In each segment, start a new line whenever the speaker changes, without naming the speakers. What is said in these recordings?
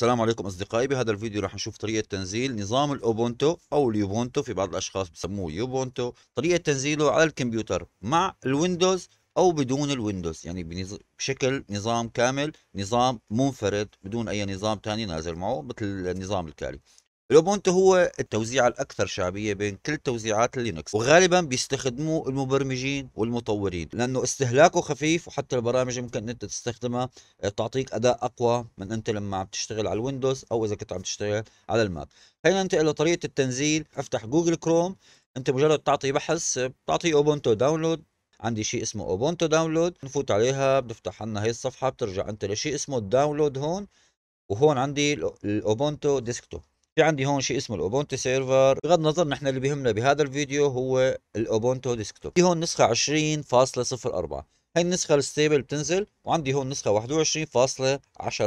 السلام عليكم اصدقائي بهذا الفيديو راح نشوف طريقه تنزيل نظام الاوبونتو او اليوبونتو في بعض الاشخاص بسموه يوبونتو طريقه تنزيله على الكمبيوتر مع الويندوز او بدون الويندوز يعني بشكل نظام كامل نظام منفرد بدون اي نظام ثاني نازل معه مثل النظام الكالي الاوبونتو هو التوزيع الأكثر شعبية بين كل توزيعات لينكس وغالبا بيستخدموه المبرمجين والمطورين لأنه استهلاكه خفيف وحتى البرامج يمكن أنت تستخدمها آه، تعطيك أداء أقوى من أنت لما عم تشتغل على الويندوز أو إذا كنت عم تشتغل على الماك خلينا ننتقل لطريقة التنزيل افتح جوجل كروم أنت مجرد تعطي بحث بتعطي أوبونتو داونلود عندي شيء اسمه اوبونتو داونلود نفوت عليها بنفتح عنا هي الصفحه بترجع انت لشيء اسمه الداونلود هون وهون عندي الاوبونتو ديسكتوب في عندي هون شيء اسمه الاوبونتو سيرفر بغض النظر نحن اللي بيهمنا بهذا الفيديو هو الاوبونتو ديسكتوب في هون نسخه 20.04 هاي النسخه الستيبل بتنزل وعندي هون نسخه 21.10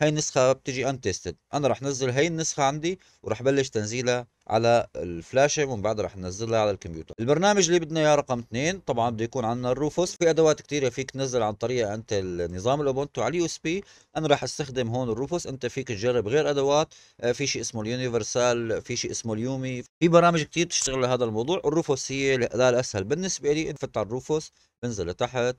هاي النسخه بتجي انتستد انا رح نزل هاي النسخه عندي ورح بلش تنزيلها على الفلاشه ومن بعد رح ننزلها على الكمبيوتر البرنامج اللي بدنا اياه رقم 2 طبعا بده يكون عندنا الروفوس في ادوات كثيره فيك تنزل عن طريق انت النظام الاوبونتو على اليو اس بي انا رح استخدم هون الروفوس انت فيك تجرب غير ادوات آه، في شيء اسمه اليونيفرسال في شيء اسمه اليومي في برامج كثير بتشتغل لهذا الموضوع الروفوس هي لا الاسهل بالنسبه لي انفتح الروفوس بنزل لتحت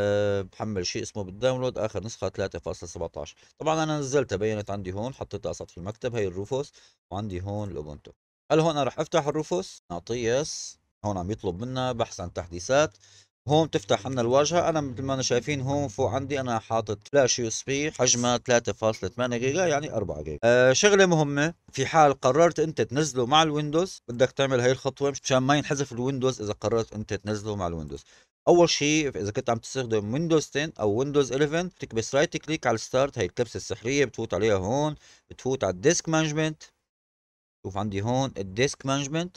آه، بحمل شيء اسمه بالداونلود اخر نسخه 3.17 طبعا انا نزلتها بينت عندي هون حطيتها على سطح المكتب هي الروفوس وعندي هون الاوبونتو هل هون راح افتح الروفوس نعطيه يس هون عم يطلب منا بحث عن تحديثات هون بتفتح عنا الواجهه انا مثل ما انا شايفين هون فوق عندي انا حاطط فلاش يو اس بي حجمها 3.8 جيجا يعني 4 جيجا أه شغله مهمه في حال قررت انت تنزله مع الويندوز بدك تعمل هاي الخطوه مشان ما ينحذف الويندوز اذا قررت انت تنزله مع الويندوز اول شيء اذا كنت عم تستخدم ويندوز 10 او ويندوز 11 تكبس رايت كليك على الستارت هي الكبسه السحريه بتفوت عليها هون بتفوت على الديسك مانجمنت شوف عندي هون الديسك مانجمنت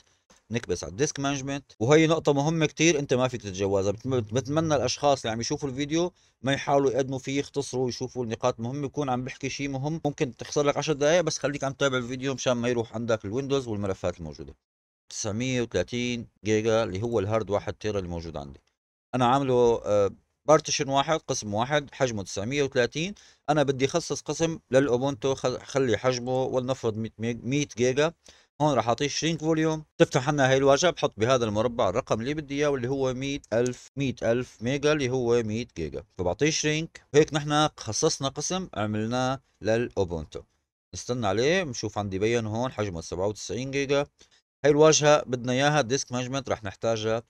نكبس على الديسك مانجمنت وهي نقطة مهمة كتير انت ما فيك تتجاوزها بتمنى الاشخاص اللي عم يشوفوا الفيديو ما يحاولوا يقدموا فيه يختصروا ويشوفوا النقاط مهمة يكون عم بحكي شيء مهم ممكن تخسر لك 10 دقائق بس خليك عم تتابع الفيديو مشان ما يروح عندك الويندوز والملفات الموجودة 930 جيجا اللي هو الهارد 1 تيرا اللي موجود عندي انا عامله آه، بارتيشن واحد قسم واحد حجمه 930 انا بدي اخصص قسم للاوبونتو خلي حجمه ولنفرض 100 جيجا هون راح اعطيه شرينك فوليوم تفتح عنا هي الواجهه بحط بهذا المربع الرقم اللي بدي اياه واللي هو 100000 100000 ميجا اللي هو 100 جيجا فبعطيه شرينك هيك نحن خصصنا قسم عملناه للاوبونتو نستنى عليه بنشوف عندي بين هون حجمه 97 جيجا هي الواجهه بدنا اياها ديسك مانجمنت راح نحتاجها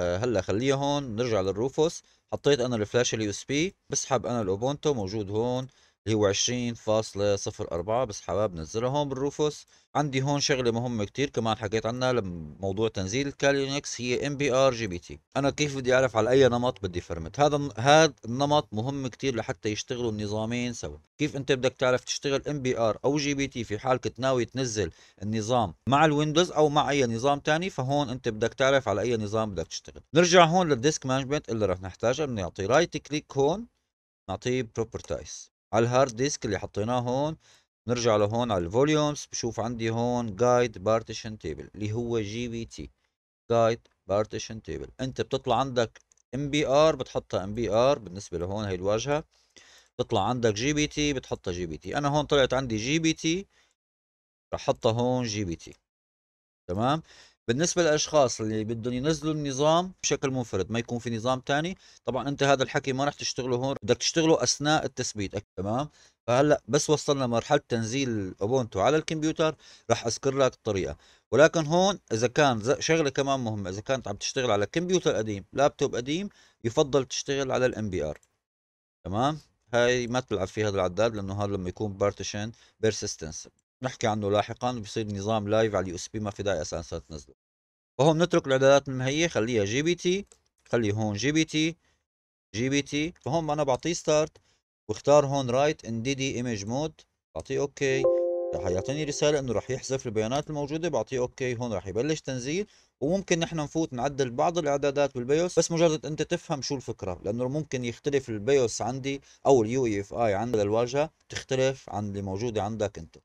آه، هلا خليها هون نرجع للروفوس حطيت انا الفلاش اليو اس بي بسحب انا الاوبونتو موجود هون اللي هو 20.04 بسحبها بنزلها هون بالروفوس عندي هون شغله مهمه كتير كمان حكيت عنها لموضوع تنزيل الكالينكس هي ام بي ار جي بي تي انا كيف بدي اعرف على اي نمط بدي فرمت هذا هذا النمط مهم كتير لحتى يشتغلوا النظامين سوا كيف انت بدك تعرف تشتغل ام بي ار او جي بي تي في حال كنت ناوي تنزل النظام مع الويندوز او مع اي نظام تاني فهون انت بدك تعرف على اي نظام بدك تشتغل نرجع هون للديسك مانجمنت اللي رح نحتاجها بنعطي رايت كليك هون نعطيه بروبرتايز على الهارد ديسك اللي حطيناه هون نرجع لهون على الفوليومز بشوف عندي هون جايد بارتيشن تيبل اللي هو جي بي تي جايد بارتيشن تيبل انت بتطلع عندك ام بي ار بتحطها ام بي ار بالنسبه لهون هي الواجهه بتطلع عندك جي بي تي بتحطها جي بي تي انا هون طلعت عندي جي بي تي رح احطها هون جي بي تي تمام بالنسبه للاشخاص اللي بدهم ينزلوا النظام بشكل منفرد ما يكون في نظام ثاني طبعا انت هذا الحكي ما راح تشتغله هون بدك تشتغله اثناء التثبيت تمام فهلا بس وصلنا مرحله تنزيل اوبونتو على الكمبيوتر راح اذكر لك الطريقه ولكن هون اذا كان شغله كمان مهمه اذا كانت عم تشتغل على كمبيوتر قديم لابتوب قديم يفضل تشتغل على الام بي ار تمام هاي ما تلعب فيها هذا العداد لانه هذا لما يكون بارتيشن بيرسيستنس نحكي عنه لاحقا بصير نظام لايف على اليو اس بي ما في داعي اساسا تنزله فهون نترك الاعدادات المهيئه خليها جي بي تي خلي هون جي بي تي جي بي تي فهون انا بعطيه ستارت واختار هون رايت ان دي دي ايمج مود بعطيه اوكي رح يعطيني رساله انه رح يحذف البيانات الموجوده بعطيه اوكي هون رح يبلش تنزيل وممكن نحن نفوت نعدل بعض الاعدادات بالبيوس بس مجرد انت تفهم شو الفكره لانه ممكن يختلف البيوس عندي او اليو اي اف اي عند الواجهه تختلف عن اللي موجوده عندك انت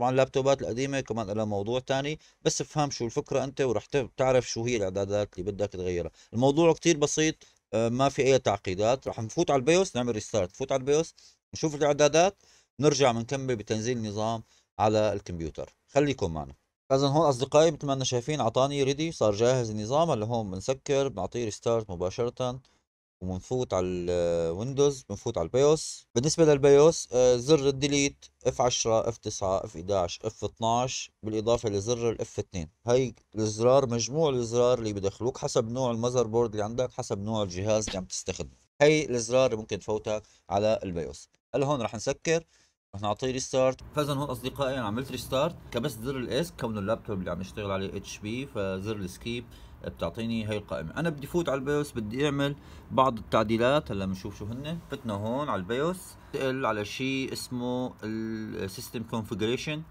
طبعا اللابتوبات القديمه كمان لها موضوع ثاني بس افهم شو الفكره انت ورح تعرف شو هي الاعدادات اللي بدك تغيرها الموضوع كثير بسيط آه، ما في اي تعقيدات رح نفوت على البيوس نعمل ريستارت نفوت على البيوس نشوف الاعدادات نرجع بنكمل بتنزيل النظام على الكمبيوتر خليكم معنا اذا هون اصدقائي مثل ما انا شايفين اعطاني ريدي صار جاهز النظام هلا هون بنسكر بنعطيه ريستارت مباشره وبنفوت على الويندوز بنفوت على البيوس بالنسبه للبيوس آه، زر الديليت اف 10 اف 9 اف 11 اف 12 بالاضافه لزر الاف 2 هي الازرار مجموع الازرار اللي بدخلوك حسب نوع المذر بورد اللي عندك حسب نوع الجهاز اللي عم تستخدمه هي الازرار اللي ممكن تفوتها على البيوس هلا هون رح نسكر رح نعطيه ريستارت فاذا هون اصدقائي انا عملت ريستارت كبست زر الاس كونه اللابتوب اللي عم يشتغل عليه اتش بي فزر الاسكيب بتعطيني هي القائمه انا بدي فوت على البيوس بدي اعمل بعض التعديلات هلا بنشوف شو هن فتنا هون على البيوس ننتقل على شيء اسمه السيستم كونفيجريشن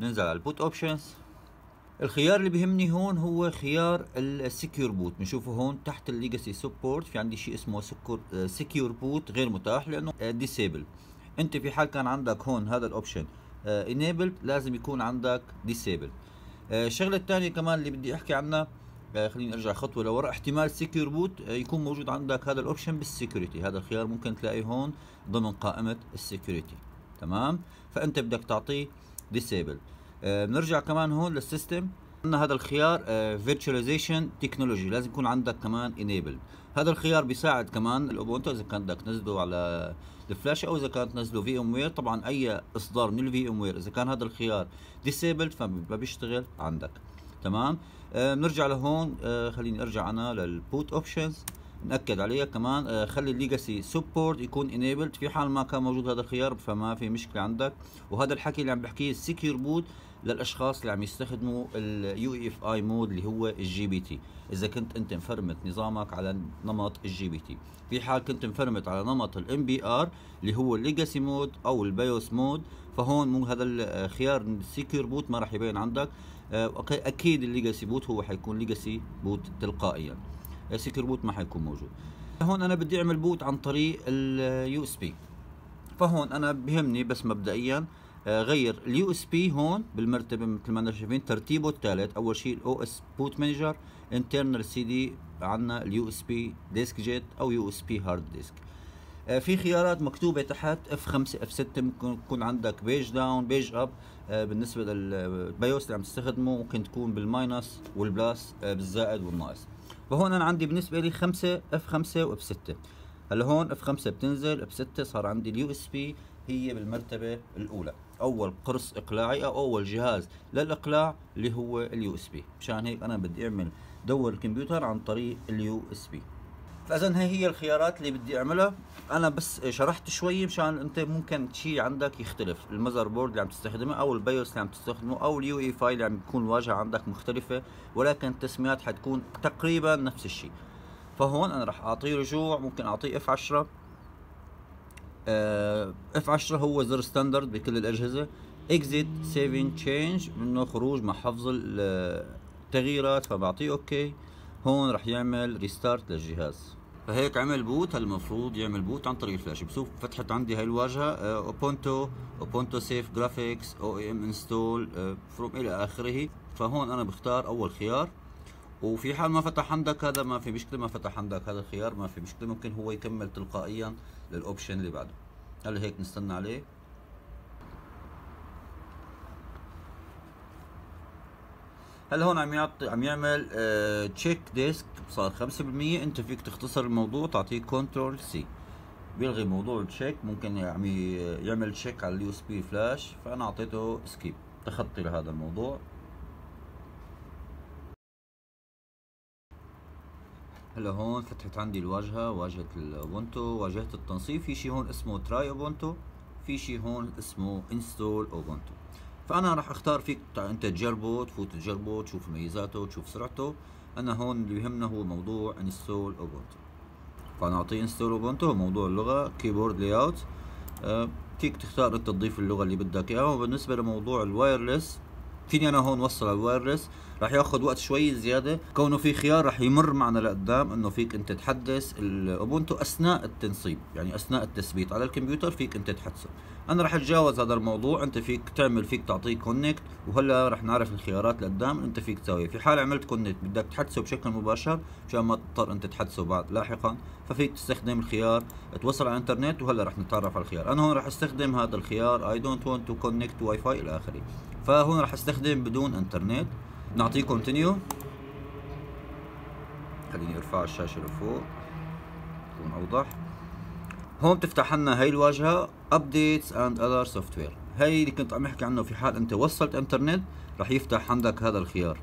ننزل على البوت اوبشنز الخيار اللي بيهمني هون هو خيار السكيور بوت بنشوفه هون تحت الليجاسي سبورت في عندي شيء اسمه سكيور بوت غير متاح لانه ديسيبل آه انت في حال كان عندك هون هذا الاوبشن انيبل آه لازم يكون عندك ديسيبل آه الشغله الثانيه كمان اللي بدي احكي عنها آه، خليني ارجع خطوه لورا احتمال سكيور بوت آه، يكون موجود عندك هذا الاوبشن بالسكيورتي هذا الخيار ممكن تلاقيه هون ضمن قائمه السكيورتي تمام فانت بدك تعطيه ديسيبل آه، بنرجع كمان هون للسيستم عندنا هذا الخيار فيرتشواليزيشن تكنولوجي لازم يكون عندك كمان انيبل هذا الخيار بيساعد كمان الاوبونتو اذا كان بدك تنزله على الفلاش او اذا كان تنزله في ام وير طبعا اي اصدار من الفي ام وير اذا كان هذا الخيار ديسيبل فما بيشتغل عندك تمام بنرجع آه، لهون آه، خليني ارجع انا للبوت اوبشنز ناكد عليها كمان آه، خلي الليجاسي سبورت يكون انيبلد في حال ما كان موجود هذا الخيار فما في مشكله عندك وهذا الحكي اللي عم بحكيه السكيور بوت للاشخاص اللي عم يستخدموا اليو اي اف اي مود اللي هو الجي بي تي اذا كنت انت مفرمت نظامك على نمط الجي بي تي في حال كنت مفرمت على نمط الام بي ار اللي هو الليجاسي مود او البيوس مود فهون مو هذا الخيار السكيور بوت ما راح يبين عندك آه، اكيد الليجاسي بوت هو حيكون ليجاسي بوت تلقائيا آه، سكيور بوت ما حيكون موجود هون انا بدي اعمل بوت عن طريق اليو آه، اس بي فهون انا بهمني بس مبدئيا غير اليو اس بي هون بالمرتبه مثل ما انا شايفين ترتيبه الثالث اول شيء الاو اس بوت مانجر انترنال سي دي عندنا اليو اس بي ديسك جيت او يو اس بي هارد ديسك آه، في خيارات مكتوبه تحت اف 5 اف 6 ممكن يكون عندك بيج داون بيج اب بالنسبه للبيوس آه، اللي عم تستخدمه ممكن تكون بالماينس والبلاس آه، بالزائد والناقص فهون انا عندي بالنسبه لي 5 اف 5 واف 6 هلا هون اف 5 بتنزل اف 6 صار عندي اليو اس بي هي بالمرتبه الاولى اول قرص اقلاعي او اول جهاز للاقلاع اللي هو اليو اس بي مشان هيك انا بدي اعمل دور الكمبيوتر عن طريق اليو اس بي فاذا هي هي الخيارات اللي بدي اعملها انا بس شرحت شوي مشان انت ممكن شيء عندك يختلف المذر بورد اللي عم تستخدمه او البيوس اللي عم تستخدمه او اليو اي فاي اللي عم يكون واجهه عندك مختلفه ولكن التسميات حتكون تقريبا نفس الشيء فهون انا راح اعطيه رجوع ممكن اعطيه اف 10 اف 10 هو زر ستاندرد بكل الاجهزه اكزيت سيفين تشينج منه خروج مع حفظ التغييرات فبعطيه اوكي okay. هون رح يعمل ريستارت للجهاز فهيك عمل بوت المفروض يعمل بوت عن طريق الفلاش بشوف فتحت عندي هاي الواجهه اوبونتو اوبونتو سيف جرافيكس او اي ام انستول فروم الى اخره فهون انا بختار اول خيار وفي حال ما فتح عندك هذا ما في مشكله ما فتح عندك هذا الخيار ما في مشكله ممكن هو يكمل تلقائيا للاوبشن اللي بعده هل هيك نستنى عليه هلا هون عم يعطي عم يعمل تشيك آه، ديسك صار 5% انت فيك تختصر الموضوع تعطيه كنترول سي بيلغي موضوع التشيك ممكن عم يعمل تشيك على اليو اس بي فلاش فانا اعطيته سكيب تخطي لهذا الموضوع هلا هون فتحت عندي الواجهه واجهه الاوبونتو واجهه التنصيب في شيء هون اسمه تراي اوبونتو في شيء هون اسمه انستول اوبونتو فانا راح اختار فيك طيب انت تجربه تفوت تجربه تشوف ميزاته تشوف سرعته انا هون اللي يهمنا هو موضوع انستول اوبونتو فانا اعطيه انستول اوبونتو موضوع اللغه كيبورد لي اوت فيك تختار انت تضيف اللغه اللي بدك اياها وبالنسبه لموضوع الوايرلس فيني انا هون وصل الوارث رح ياخذ وقت شوي زياده كونه في خيار رح يمر معنا لقدام انه فيك انت تحدث الاوبونتو اثناء التنصيب يعني اثناء التثبيت على الكمبيوتر فيك انت تحدثه انا رح اتجاوز هذا الموضوع انت فيك تعمل فيك تعطيه كونكت وهلا رح نعرف الخيارات لقدام انت فيك تساويه في حال عملت كونكت بدك تحدثه بشكل مباشر مشان ما تضطر انت تحدثه بعد لاحقا ففيك تستخدم الخيار توصل على الانترنت وهلا رح نتعرف على الخيار انا هون رح استخدم هذا الخيار اي دونت ونت تو كونكت واي فاي الى اخره فهون راح استخدم بدون انترنت نعطيه كونتينيو خليني ارفع الشاشه لفوق تكون اوضح هون بتفتح لنا هي الواجهه ابديتس اند اذر سوفت وير هي اللي كنت عم احكي عنه في حال انت وصلت انترنت راح يفتح عندك هذا الخيار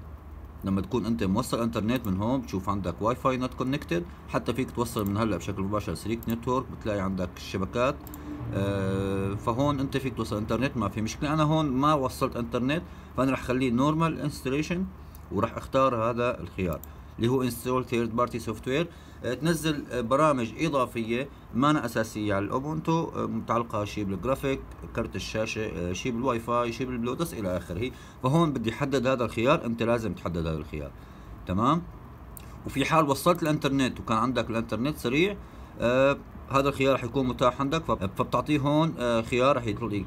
لما تكون انت موصل انترنت من هون بتشوف عندك واي فاي نوت كونكتد حتى فيك توصل من هلا بشكل مباشر سليك نتورك بتلاقي عندك الشبكات آه، فهون انت فيك توصل انترنت ما في مشكله انا هون ما وصلت انترنت فانا رح اخليه نورمال انستليشن وراح اختار هذا الخيار اللي هو انستول ثيرد بارتي سوفت وير تنزل برامج اضافيه مانا اساسيه على الاوبونتو متعلقه شيء بالجرافيك كرت الشاشه شيء بالواي فاي شيء بالبلوتوث الى اخره فهون بدي احدد هذا الخيار انت لازم تحدد هذا الخيار تمام وفي حال وصلت الانترنت وكان عندك الانترنت سريع آه هذا الخيار رح يكون متاح عندك فبتعطيه هون آه خيار رح يطلع لي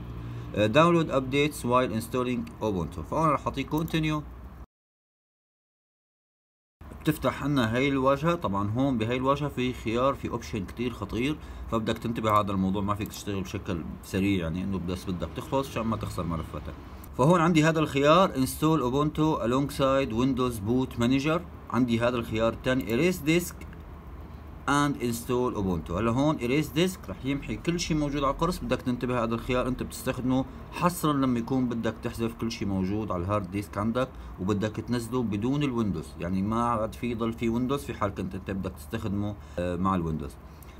داونلود ابديتس وايل انستولينج اوبونتو فهون رح اعطيه كونتينيو بتفتح عنا هاي الواجهه طبعا هون بهاي الواجهه في خيار في اوبشن كتير خطير فبدك تنتبه هذا الموضوع ما فيك تشتغل بشكل سريع يعني انه بس بدك تخلص عشان ما تخسر ملفاتك فهون عندي هذا الخيار انستول اوبونتو الونج سايد ويندوز بوت مانجر عندي هذا الخيار الثاني اريس ديسك اند انستول اوبونتو هلا هون اريز ديسك رح يمحي كل شيء موجود على القرص بدك تنتبه هذا الخيار انت بتستخدمه حصرا لما يكون بدك تحذف كل شيء موجود على الهارد ديسك عندك وبدك تنزله بدون الويندوز يعني ما عاد في ضل في ويندوز في حال كنت انت بدك تستخدمه آه، مع الويندوز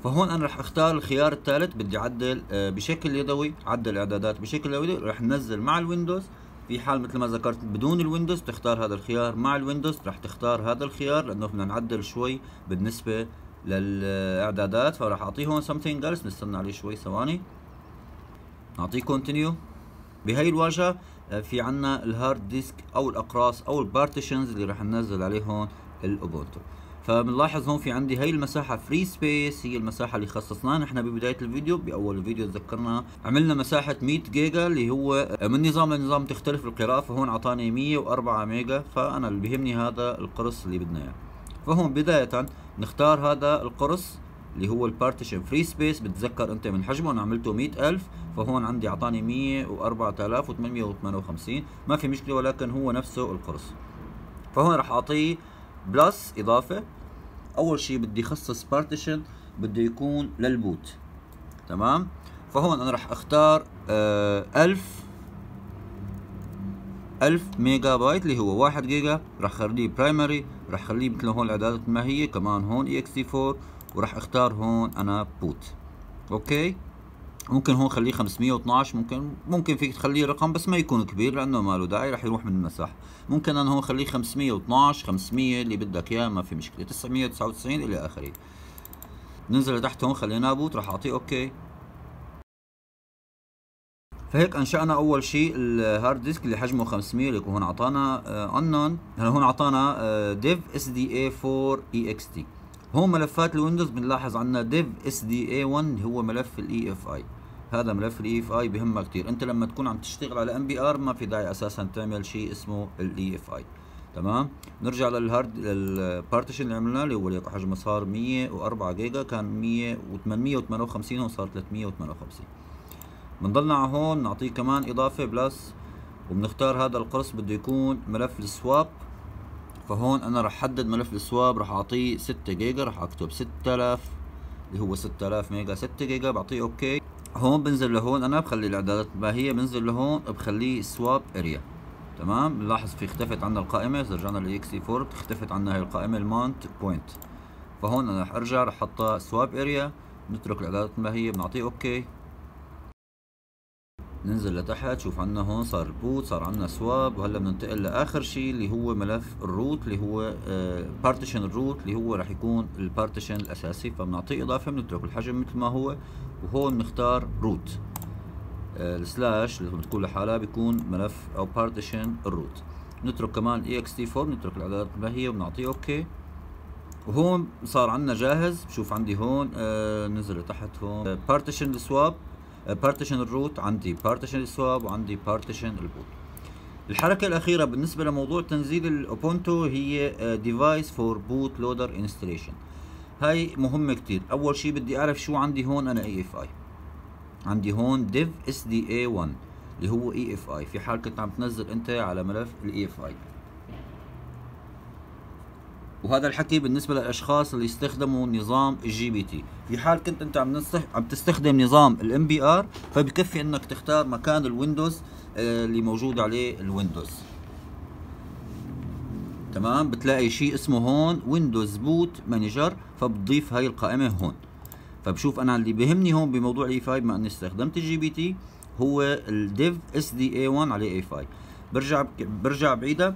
فهون انا رح اختار الخيار الثالث بدي اعدل آه، بشكل يدوي عدل اعدادات بشكل يدوي رح ننزل مع الويندوز في حال مثل ما ذكرت بدون الويندوز تختار هذا الخيار مع الويندوز رح تختار هذا الخيار لانه بدنا نعدل شوي بالنسبه للاعدادات فراح اعطيه هون something else نستنى عليه شوي ثواني نعطيه continue بهي الواجهه آه، في عنا الهارد ديسك او الاقراص او البارتيشنز اللي راح ننزل عليه هون الاوبونتو فبنلاحظ هون في عندي هي المساحة فري سبيس هي المساحة اللي خصصناها نحن ببداية الفيديو بأول الفيديو تذكرنا عملنا مساحة 100 جيجا اللي هو آه، من نظام لنظام تختلف القراءة فهون اعطاني 104 ميجا فأنا اللي بيهمني هذا القرص اللي بدنا إياه فهون بداية نختار هذا القرص اللي هو البارتيشن فري سبيس بتذكر انت من حجمه انا عملته 100000 فهون عندي اعطاني 104858 ما في مشكله ولكن هو نفسه القرص فهون راح اعطيه بلس اضافه اول شيء بدي اخصص بارتيشن بده يكون للبوت تمام فهون انا راح اختار 1000 آه، 1000 ميجا بايت اللي هو 1 جيجا راح اخليه برايمري راح اخليه مثل هون الاعدادات ما هي كمان هون اي اكس تي 4 وراح اختار هون انا بوت اوكي ممكن هون خليه 512 ممكن ممكن فيك تخليه رقم بس ما يكون كبير لانه ما له داعي راح يروح من المساحه ممكن انا هون خليه 512 500 اللي بدك اياه ما في مشكله 999 الى اخره ننزل لتحت هون خلينا بوت راح اعطيه اوكي فهيك انشانا اول شيء الهارد ديسك اللي حجمه 500 اللي هون عطانا انون هلا هون عطانا ديف اس دي اي 4 اي اكس تي هون ملفات الويندوز بنلاحظ عندنا ديف اس دي اي 1 اللي هو ملف الاي اف e اي هذا ملف الاي اف e اي بهمه كثير انت لما تكون عم تشتغل على ام بي ار ما في داعي اساسا تعمل شيء اسمه الاي اف e اي تمام نرجع للهارد للبارتيشن اللي عملناه اللي هو حجمه صار 104 جيجا كان 100 و 858 هون صار 358 بنضلنا على هون بنعطيه كمان اضافه بلس وبنختار هذا القرص بده يكون ملف السواب فهون انا رح حدد ملف السواب رح اعطيه 6 جيجا رح اكتب 6000 اللي هو 6000 ميجا 6 جيجا بعطيه اوكي هون بنزل لهون انا بخلي الاعدادات ما هي بنزل لهون بخليه سواب اريا تمام بنلاحظ في اختفت عنا القائمه اذا رجعنا للاكس اي 4 اختفت عنا هي القائمه المونت بوينت فهون انا رح ارجع رح احطها سواب اريا نترك الاعدادات ما هي بنعطيه اوكي ننزل لتحت شوف عنا هون صار بوت صار عنا سواب وهلا بننتقل لاخر شيء اللي هو ملف الروت اللي هو بارتيشن آه، الروت اللي هو راح يكون البارتيشن الاساسي فبنعطيه اضافه بنترك الحجم مثل ما هو وهون بنختار روت آه، السلاش اللي بتكون لحالها بيكون ملف او بارتيشن الروت نترك كمان اي اكس تي 4 نترك الاعدادات ما هي وبنعطيه اوكي وهون صار عندنا جاهز بشوف عندي هون آه نزل تحت هون بارتيشن آه، السواب بارتيشن الروت عندي بارتيشن السواب وعندي بارتيشن البوت الحركة الأخيرة بالنسبة لموضوع تنزيل الأوبونتو هي ديفايس فور بوت لودر انستليشن هاي مهمة كتير أول شي بدي أعرف شو عندي هون أنا اي اف اي عندي هون دي sda1 اللي هو اي اف اي في حال كنت عم تنزل انت على ملف الاي اف e اي وهذا الحكي بالنسبه للاشخاص اللي يستخدموا نظام الجي بي تي في حال كنت انت عم عم تستخدم نظام الام بي ار فبكفي انك تختار مكان الويندوز آه، اللي موجود عليه الويندوز تمام بتلاقي شيء اسمه هون ويندوز بوت مانجر فبتضيف هاي القائمه هون فبشوف انا اللي بهمني هون بموضوع اي 5 بما اني استخدمت الجي بي تي هو الديف اس دي اي 1 عليه اي 5 برجع برجع بعيدها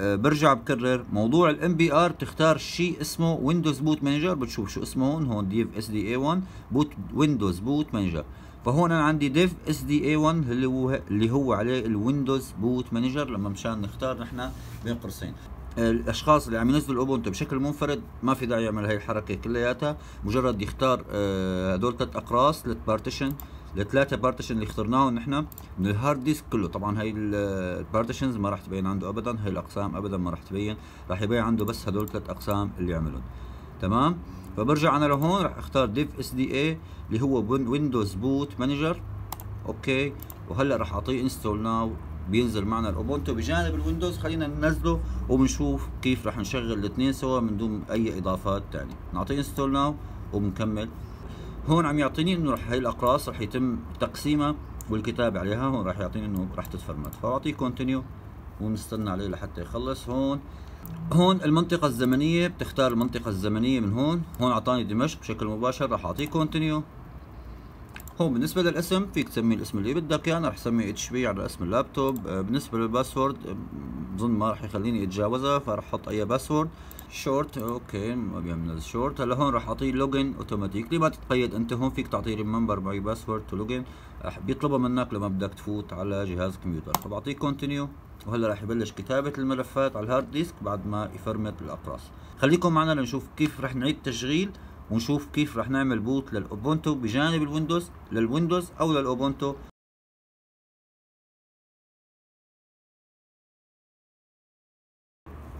آه، برجع بكرر موضوع الام بي ار بتختار شيء اسمه ويندوز بوت مانجر بتشوف شو اسمه هون هون ديف اس دي اي 1 بوت ويندوز بوت مانجر فهون انا عندي ديف اس دي اي 1 اللي هو اللي هو عليه الويندوز بوت مانجر لما مشان نختار نحن بين قرصين آه، الاشخاص اللي عم ينزلوا الاوبونتو بشكل منفرد ما في داعي يعمل هي الحركه كلياتها مجرد يختار آه، هدول ثلاث اقراص ثلاث بارتيشن الثلاثه بارتيشن اللي اخترناهم نحن من الهارد ديسك كله طبعا هاي البارتيشنز ما راح تبين عنده ابدا هاي الاقسام ابدا ما راح تبين راح يبين عنده بس هدول ثلاث اقسام اللي عملهم تمام فبرجع انا لهون راح اختار ديف اس دي اي اللي هو ويندوز بوت مانجر اوكي وهلا راح اعطيه انستول ناو بينزل معنا الاوبونتو بجانب الويندوز خلينا ننزله وبنشوف كيف راح نشغل الاثنين سوا من دون اي اضافات ثانيه نعطيه انستول ناو وبنكمل هون عم يعطيني انه رح هي الاقراص رح يتم تقسيمها والكتاب عليها هون رح يعطيني انه رح تتفرمت فاعطيه كونتينيو ونستنى عليه لحتى يخلص هون هون المنطقة الزمنية بتختار المنطقة الزمنية من هون هون اعطاني دمشق بشكل مباشر رح اعطيه كونتينيو هون بالنسبة للاسم فيك تسمي الاسم اللي بدك اياه يعني، انا رح اسمي اتش بي على اسم اللابتوب آه، بالنسبة للباسورد آه، بظن ما رح يخليني اتجاوزها فرح احط اي باسورد شورت اوكي ما بيعمل شورت هلا هون راح اعطيه لوجن اوتوماتيكلي ما تتقيد انت هون فيك تعطيه ريمبر ماي باسورد تو لوجن راح بيطلبها منك لما بدك تفوت على جهاز الكمبيوتر فبعطيه كونتينيو وهلا راح يبلش كتابه الملفات على الهارد ديسك بعد ما يفرمت الاقراص خليكم معنا لنشوف كيف راح نعيد تشغيل ونشوف كيف راح نعمل بوت للاوبونتو بجانب الويندوز للويندوز او للاوبونتو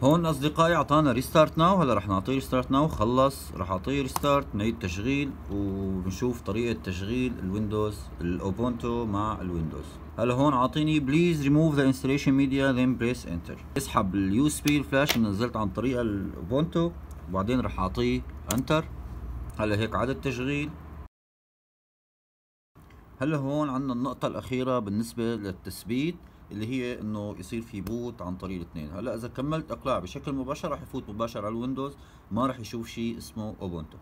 هون اصدقائي اعطانا ريستارت ناو هلا رح نعطيه ريستارت ناو خلص رح اعطيه ريستارت نعيد تشغيل وبنشوف طريقه تشغيل الويندوز الاوبونتو مع الويندوز هلا هون عاطيني بليز ريموف ذا انستليشن ميديا ذن بريس انتر اسحب اليو اس بي الفلاش اللي نزلت عن طريق الاوبونتو وبعدين رح اعطيه انتر هلا هيك عاد التشغيل هلا هون عندنا النقطة الأخيرة بالنسبة للتثبيت اللي هي انه يصير في بوت عن طريق الاثنين هلا اذا كملت اقلاع بشكل مباشر راح يفوت مباشر على الويندوز ما راح يشوف شيء اسمه اوبونتو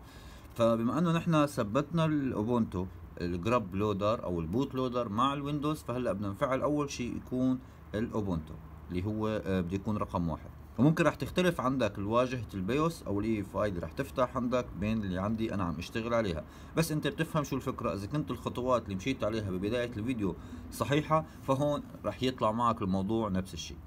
فبما انه نحن ثبتنا الاوبونتو الجراب لودر او البوت لودر مع الويندوز فهلا بدنا نفعل اول شيء يكون الاوبونتو اللي هو آه، بده يكون رقم واحد وممكن راح تختلف عندك الواجهة البيوس او الاي اف اي اللي راح تفتح عندك بين اللي عندي انا عم اشتغل عليها بس انت بتفهم شو الفكرة اذا كنت الخطوات اللي مشيت عليها ببداية الفيديو صحيحة فهون راح يطلع معك الموضوع نفس الشيء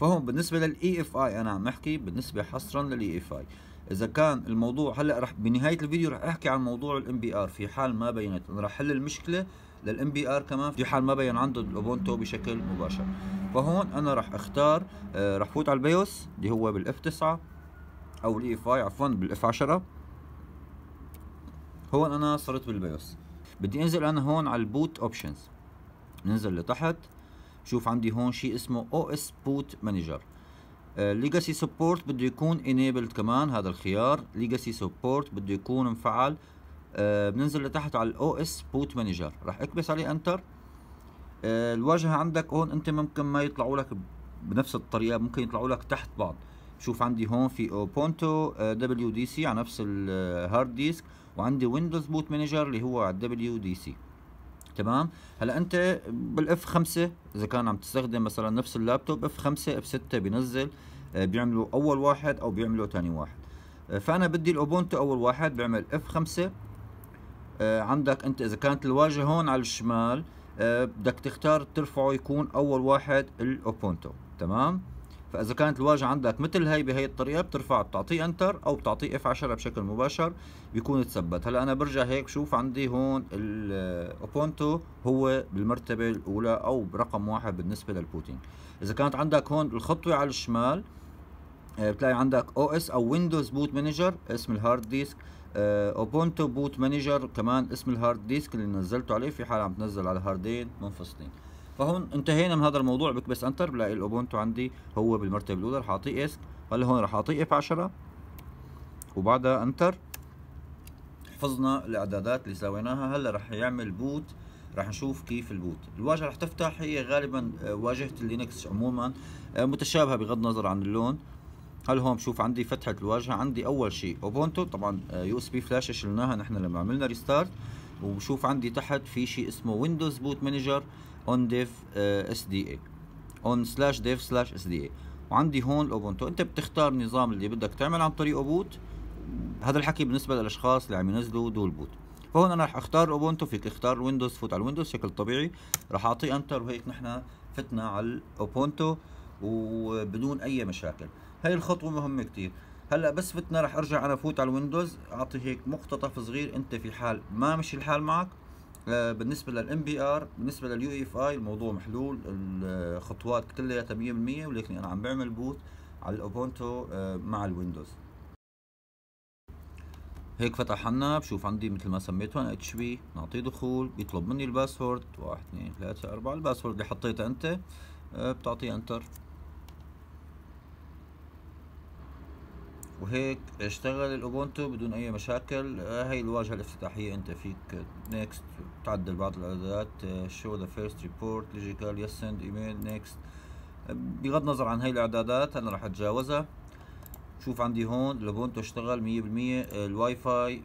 فهون بالنسبة للاي اف اي انا عم احكي بالنسبة حصرا للاي اف اي اذا كان الموضوع هلا رح بنهاية الفيديو رح احكي عن موضوع الام بي ار في حال ما بينت انا رح حل المشكلة للام بي ار كمان في حال ما بين عنده الاوبونتو بشكل مباشر فهون انا راح اختار آه، راح فوت على البيوس اللي هو بالاف 9 او الاي اف عفوا بالاف 10 هون انا صرت بالبيوس بدي انزل انا هون على البوت اوبشنز ننزل لتحت شوف عندي هون شيء اسمه او اس بوت مانجر ليجاسي سبورت بده يكون انيبلد كمان هذا الخيار ليجاسي سبورت بده يكون مفعل آه، بننزل لتحت على الاو اس بوت مانجر راح اكبس عليه انتر آه، الواجهه عندك هون انت ممكن ما يطلعوا لك بنفس الطريقه ممكن يطلعوا لك تحت بعض شوف عندي هون في اوبونتو دبليو آه، دي سي على نفس الهارد ديسك وعندي ويندوز بوت مانجر اللي هو على الدبليو دي سي تمام هلا انت بالاف 5 اذا كان عم تستخدم مثلا نفس اللابتوب اف 5 اف 6 بينزل بيعملوا اول واحد او بيعملوا ثاني واحد فانا بدي الاوبونتو اول واحد بعمل اف 5 آه، عندك انت اذا كانت الواجهه هون على الشمال آه، بدك تختار ترفعه يكون اول واحد الاوبونتو تمام فاذا كانت الواجهه عندك مثل هي بهي الطريقه بترفع بتعطيه انتر او بتعطيه اف 10 بشكل مباشر بيكون تثبت هلا انا برجع هيك بشوف عندي هون الاوبونتو هو بالمرتبه الاولى او برقم واحد بالنسبه للبوتين اذا كانت عندك هون الخطوه على الشمال آه، بتلاقي عندك او اس او ويندوز بوت مانجر اسم الهارد ديسك اوبونتو بوت مانجر كمان اسم الهارد ديسك اللي نزلته عليه في حال عم تنزل على هاردين منفصلين فهون انتهينا من هذا الموضوع بكبس انتر بلاقي الاوبونتو عندي هو بالمرتبه الاولى رح اعطيه اسك هلا هون رح اعطيه اف 10 وبعدها انتر حفظنا الاعدادات اللي سويناها هلا رح يعمل بوت رح نشوف كيف البوت الواجهه رح تفتح هي غالبا آه، واجهه اللينكس عموما آه، متشابهه بغض النظر عن اللون هل هون بشوف عندي فتحه الواجهه عندي اول شيء اوبونتو طبعا آه، يو اس بي فلاش شلناها نحن لما عملنا ريستارت وبشوف عندي تحت في شيء اسمه ويندوز بوت مانجر اون ديف اس دي اي اون سلاش ديف سلاش اس دي اي وعندي هون الاوبونتو انت بتختار النظام اللي بدك تعمل عن طريقه بوت هذا الحكي بالنسبه للاشخاص اللي عم ينزلوا دول بوت فهون انا رح اختار اوبونتو فيك اختار الويندوز فوت على الويندوز بشكل طبيعي رح اعطيه انتر وهيك نحن فتنا على الاوبونتو وبدون اي مشاكل هاي الخطوة مهمة كتير هلا بس فتنا رح ارجع انا فوت على الويندوز اعطي هيك مقتطف صغير انت في حال ما مشي الحال معك آه، بالنسبه للام بي ار بالنسبه لليو اف اي الموضوع محلول الخطوات كلياتها 100% ولكن انا عم بعمل بوت على الاوبونتو آه، مع الويندوز هيك فتح لنا بشوف عندي مثل ما سميته انا اتش بي نعطيه دخول بيطلب مني الباسورد 1 2 3 4 الباسورد اللي حطيته انت آه، بتعطيه انتر وهيك اشتغل الاوبونتو بدون اي مشاكل آه، هاي الواجهه الافتتاحيه انت فيك نيكست تعدل بعض الاعدادات شو ذا فيرست ريبورت لوجيكال يس سند ايميل نيكست بغض النظر عن هاي الاعدادات انا راح اتجاوزها شوف عندي هون الاوبونتو اشتغل 100% الواي فاي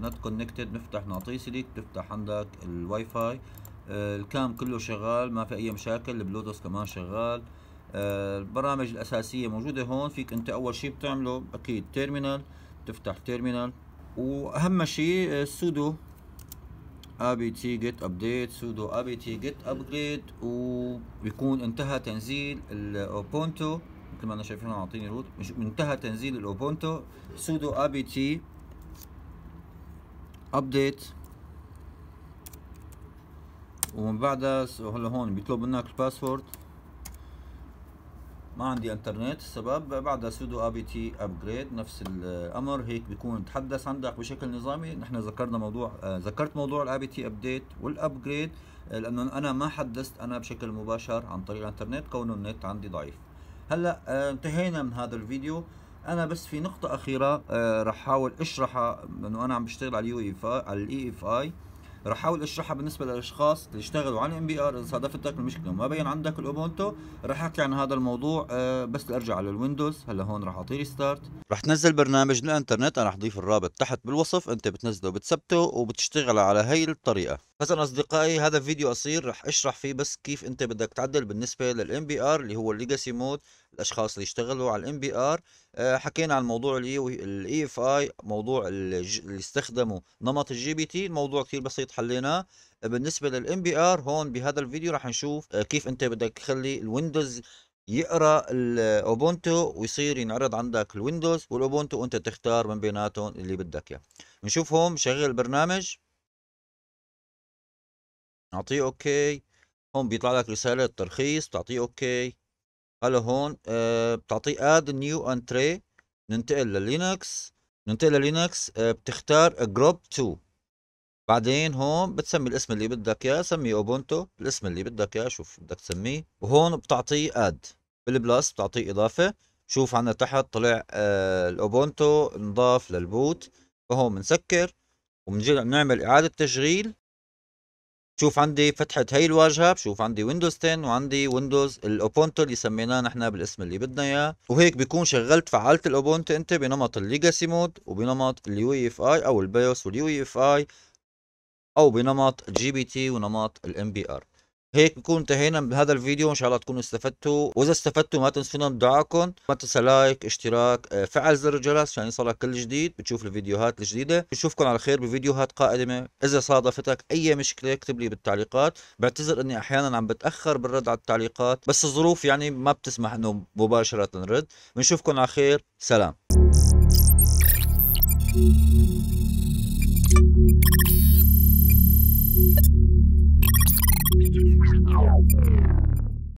نوت كونكتد نفتح نعطيه سيليك بتفتح عندك الواي فاي آه، الكام كله شغال ما في اي مشاكل البلوتوث كمان شغال البرامج الاساسيه موجوده هون فيك انت اول شيء بتعمله اكيد تيرمينال تفتح تيرمينال واهم شيء سودو ابي تي جيت ابديت سودو ابي تي جيت وبيكون انتهى تنزيل الاوبونتو مثل ما انا شايفين عاطيني روت انتهى تنزيل الاوبونتو سودو ابي تي ابديت ومن بعدها هلا هون بيطلب منك الباسورد ما عندي انترنت السبب بعدها سودو ابي تي ابجريد نفس الامر هيك بيكون تحدث عندك بشكل نظامي نحن ذكرنا موضوع آه، ذكرت موضوع الابي تي ابديت والابجريد لانه انا ما حدثت انا بشكل مباشر عن طريق الانترنت كونه النت عندي ضعيف هلا آه، انتهينا من هذا الفيديو انا بس في نقطه اخيره آه، رح احاول اشرحها لانه انا عم بشتغل على اليو اف اي على الاي اف اي راح احاول اشرحها بالنسبه للاشخاص اللي اشتغلوا عن ام بي ار اذا صادفتك المشكله وما بين عندك الاوبونتو راح احكي عن هذا الموضوع آه، بس ارجع للويندوز هلا هون راح اعطيه ستارت راح تنزل برنامج الانترنت انا راح اضيف الرابط تحت بالوصف انت بتنزله وبتثبته وبتشتغل على هي الطريقه حسنا اصدقائي هذا فيديو قصير رح اشرح فيه بس كيف انت بدك تعدل بالنسبه للام بي ار اللي هو الليجاسي مود الاشخاص اللي يشتغلوا على الام بي ار حكينا عن e موضوع الاي اف اي موضوع اللي استخدموا نمط الجي بي تي الموضوع كثير بسيط حليناه بالنسبه للام بي ار هون بهذا الفيديو رح نشوف آه، كيف انت بدك تخلي الويندوز يقرا الاوبونتو ويصير ينعرض عندك الويندوز والاوبونتو وانت تختار من بيناتهم اللي بدك اياه يعني. نشوف هون شغل البرنامج نعطيه اوكي هون بيطلع لك رساله ترخيص بتعطيه اوكي هلا هون آه بتعطيه اد نيو انتري ننتقل للينكس ننتقل للينكس آه بتختار جروب 2 بعدين هون بتسمي الاسم اللي بدك اياه سميه اوبونتو الاسم اللي بدك اياه شوف بدك تسميه وهون بتعطيه اد بالبلس بتعطيه اضافه شوف عنا تحت طلع آه الاوبونتو نضاف للبوت فهون بنسكر وبنجي نعمل اعاده تشغيل شوف عندي فتحة هي الواجهة بشوف عندي ويندوز 10 وعندي ويندوز الاوبونتو اللي سميناه نحن بالاسم اللي بدنا اياه وهيك بيكون شغلت فعلت الاوبونتو انت بنمط الليجاسي مود وبنمط اليو اي اف اي او البيوس واليو اي اف اي او بنمط جي بي تي ونمط الام بي ار هيك بكون انتهينا بهذا الفيديو ان شاء الله تكونوا استفدتوا واذا استفدتوا ما تنسونا بدعائكم ما تنسى لايك اشتراك آه، فعل زر الجرس عشان يوصلك كل جديد بتشوف الفيديوهات الجديده بشوفكم على خير بفيديوهات قادمه اذا صادفتك اي مشكله اكتب لي بالتعليقات بعتذر اني احيانا عم بتاخر بالرد على التعليقات بس الظروف يعني ما بتسمح انه مباشره نرد بنشوفكم على خير سلام Thank you.